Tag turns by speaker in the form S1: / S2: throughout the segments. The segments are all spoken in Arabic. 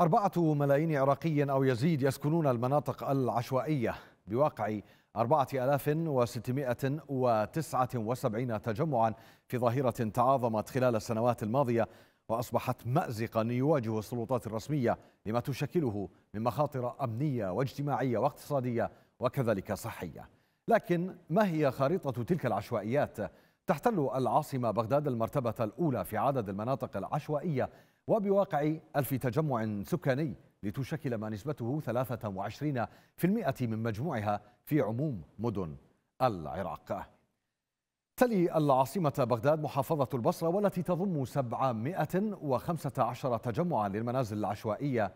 S1: أربعة ملايين عراقي أو يزيد يسكنون المناطق العشوائية بواقع أربعة ألاف وستمائة وتسعة وسبعين تجمعا في ظاهرة تعاظمت خلال السنوات الماضية وأصبحت مأزقا يواجه السلطات الرسمية لما تشكله من مخاطر أمنية واجتماعية واقتصادية وكذلك صحية لكن ما هي خارطة تلك العشوائيات؟ تحتل العاصمة بغداد المرتبة الأولى في عدد المناطق العشوائية وبواقع ألف تجمع سكاني لتشكل ما نسبته 23% من مجموعها في عموم مدن العراق تلي العاصمة بغداد محافظة البصرة والتي تضم 715 تجمعا للمنازل العشوائية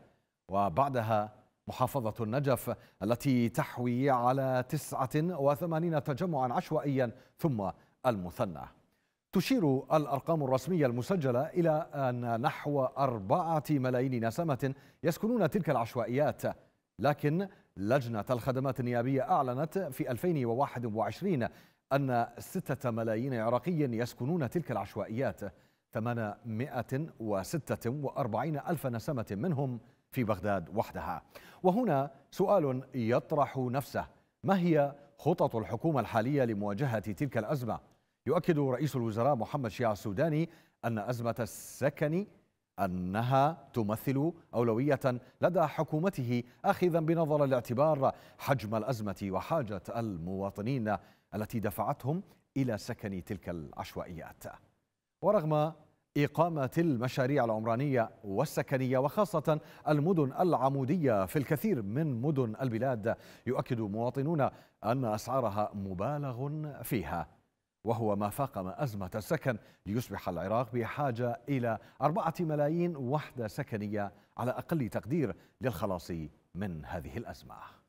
S1: وبعدها محافظة النجف التي تحوي على 89 تجمعا عشوائيا ثم المثنى تشير الأرقام الرسمية المسجلة إلى أن نحو أربعة ملايين نسمة يسكنون تلك العشوائيات لكن لجنة الخدمات النيابية أعلنت في 2021 أن ستة ملايين عراقي يسكنون تلك 846 ألف نسمة منهم في بغداد وحدها وهنا سؤال يطرح نفسه ما هي خطط الحكومة الحالية لمواجهة تلك الأزمة يؤكد رئيس الوزراء محمد شيع السوداني أن أزمة السكن أنها تمثل أولوية لدى حكومته أخذا بنظر الاعتبار حجم الأزمة وحاجة المواطنين التي دفعتهم إلى سكن تلك العشوائيات ورغم إقامة المشاريع العمرانية والسكنية وخاصة المدن العمودية في الكثير من مدن البلاد يؤكد مواطنون أن أسعارها مبالغ فيها وهو ما فاقم أزمة السكن ليصبح العراق بحاجة إلى أربعة ملايين وحدة سكنية على أقل تقدير للخلاص من هذه الأزمة